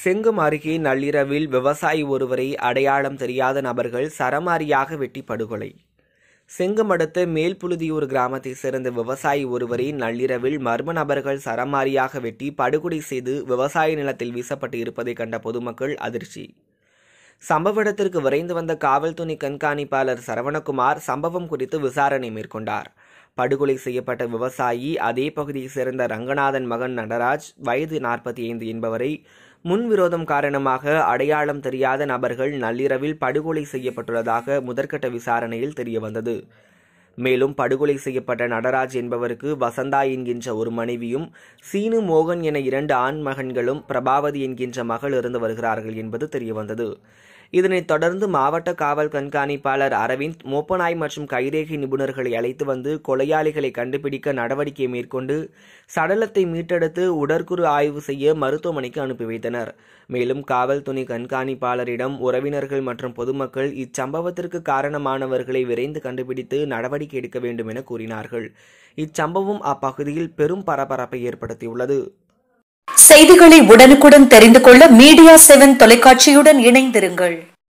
செங்கும் அருகே நள்ளிரவில் விவசாயி ஒருவரை அடையாளம் தெரியாத நபர்கள் சரமாரியாக வெட்டி படுகொலை செங்கும் அடுத்த மேல்புழுதியூர் கிராமத்தைச் சேர்ந்த விவசாயி ஒருவரை நள்ளிரவில் மர்ம நபர்கள் சரமாரியாக வெட்டி படுகொலை செய்து விவசாய நிலத்தில் வீசப்பட்டு இருப்பதை கண்ட பொதுமக்கள் அதிர்ச்சி சம்பவ இடத்திற்கு விரைந்து வந்த காவல்துறை கண்காணிப்பாளர் சரவணகுமார் சம்பவம் குறித்து விசாரணை மேற்கொண்டார் படுகொலை செய்யப்பட்ட விவசாயி அதே பகுதியைச் சேர்ந்த ரங்கநாதன் மகன் நடராஜ் வயது நாற்பத்தி ஐந்து என்பவரை முன்விரோதம் காரணமாக அடையாளம் தெரியாத நபர்கள் நள்ளிரவில் படுகொலை செய்யப்பட்டுள்ளதாக முதற்கட்ட விசாரணையில் தெரியவந்தது மேலும் படுகொலை செய்யப்பட்ட நடராஜ் என்பவருக்கு வசந்தா என்கின்ற ஒரு மனைவியும் சீனு மோகன் என இரண்டு ஆண் மகன்களும் பிரபாவதி என்கின்ற மகள் இருந்து வருகிறார்கள் என்பது தெரியவந்தது இதனைத் தொடர்ந்து மாவட்ட காவல் கண்காணிப்பாளர் அரவிந்த் மோப்பநாய் மற்றும் கைரேகை நிபுணர்களை அழைத்து வந்து கொலையாளிகளை கண்டுபிடிக்க நடவடிக்கை மேற்கொண்டு சடலத்தை மீட்டெடுத்து உடற்குறு ஆய்வு செய்ய மருத்துவமனைக்கு அனுப்பி வைத்தனர் மேலும் காவல் துணை கண்காணிப்பாளரிடம் உறவினர்கள் மற்றும் பொதுமக்கள் இச்சம்பவத்திற்கு காரணமானவர்களை விரைந்து கண்டுபிடித்து நடவடிக்கை நடவடிக்கை எடுக்க வேண்டும் என கூறினார்கள் இச்சம்பவம் அப்பகுதியில் பெரும் பரபரப்பை ஏற்படுத்தியுள்ளது செய்திகளை உடனுக்குடன் தெரிந்து கொள்ள மீடியா செவன் தொலைக்காட்சியுடன் இணைந்திருங்கள்